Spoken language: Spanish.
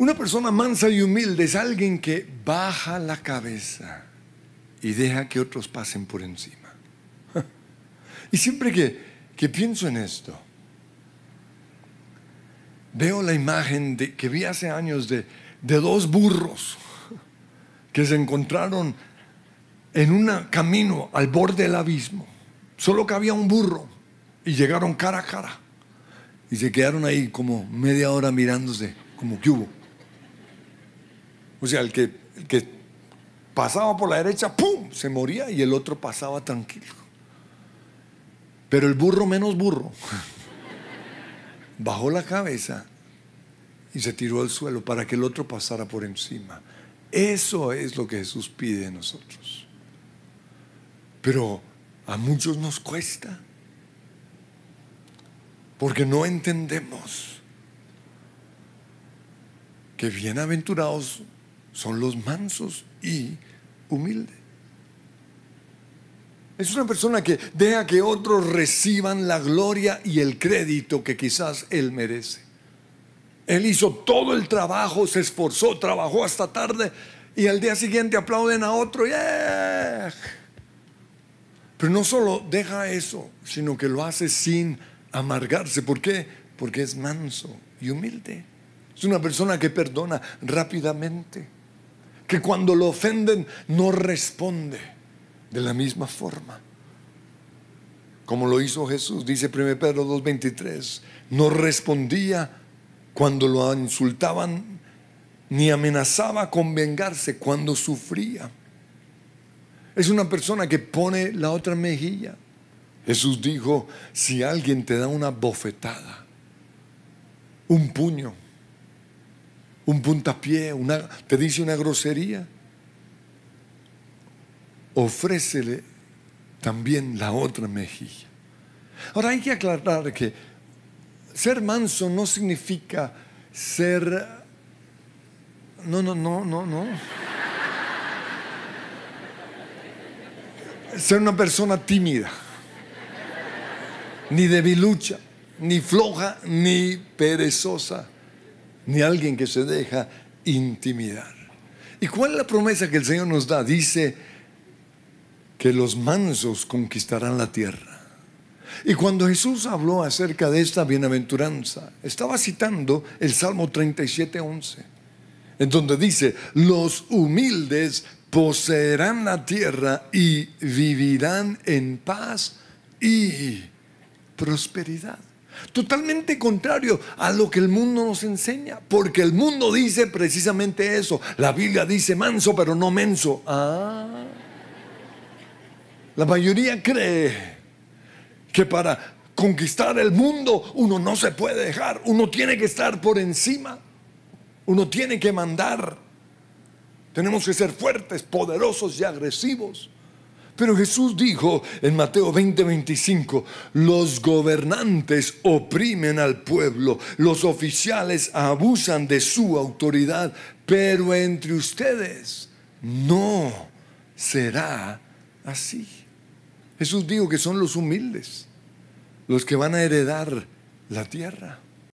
Una persona mansa y humilde es alguien que baja la cabeza y deja que otros pasen por encima. Y siempre que, que pienso en esto, veo la imagen de, que vi hace años de, de dos burros que se encontraron en un camino al borde del abismo. Solo que había un burro y llegaron cara a cara. Y se quedaron ahí como media hora mirándose, como que hubo. O sea, el que, que pasaba por la derecha, ¡pum! se moría y el otro pasaba tranquilo. Pero el burro menos burro bajó la cabeza y se tiró al suelo para que el otro pasara por encima. Eso es lo que Jesús pide de nosotros. Pero a muchos nos cuesta porque no entendemos que bienaventurados son los mansos y humildes. Es una persona que deja que otros reciban la gloria y el crédito que quizás él merece. Él hizo todo el trabajo, se esforzó, trabajó hasta tarde y al día siguiente aplauden a otro. Pero no solo deja eso, sino que lo hace sin amargarse. ¿Por qué? Porque es manso y humilde. Es una persona que perdona rápidamente que cuando lo ofenden no responde de la misma forma. Como lo hizo Jesús, dice 1 Pedro 2.23, no respondía cuando lo insultaban ni amenazaba con vengarse cuando sufría. Es una persona que pone la otra mejilla. Jesús dijo, si alguien te da una bofetada, un puño, un puntapié, te dice una grosería, ofrécele también la otra mejilla. Ahora hay que aclarar que ser manso no significa ser... No, no, no, no, no. ser una persona tímida, ni debilucha, ni floja, ni perezosa ni alguien que se deja intimidar. ¿Y cuál es la promesa que el Señor nos da? Dice que los mansos conquistarán la tierra. Y cuando Jesús habló acerca de esta bienaventuranza, estaba citando el Salmo 37.11, en donde dice, los humildes poseerán la tierra y vivirán en paz y prosperidad. Totalmente contrario a lo que el mundo nos enseña, porque el mundo dice precisamente eso. La Biblia dice manso, pero no menso. Ah. La mayoría cree que para conquistar el mundo uno no se puede dejar, uno tiene que estar por encima, uno tiene que mandar. Tenemos que ser fuertes, poderosos y agresivos. Pero Jesús dijo en Mateo 20, 25, los gobernantes oprimen al pueblo, los oficiales abusan de su autoridad, pero entre ustedes no será así. Jesús dijo que son los humildes los que van a heredar la tierra.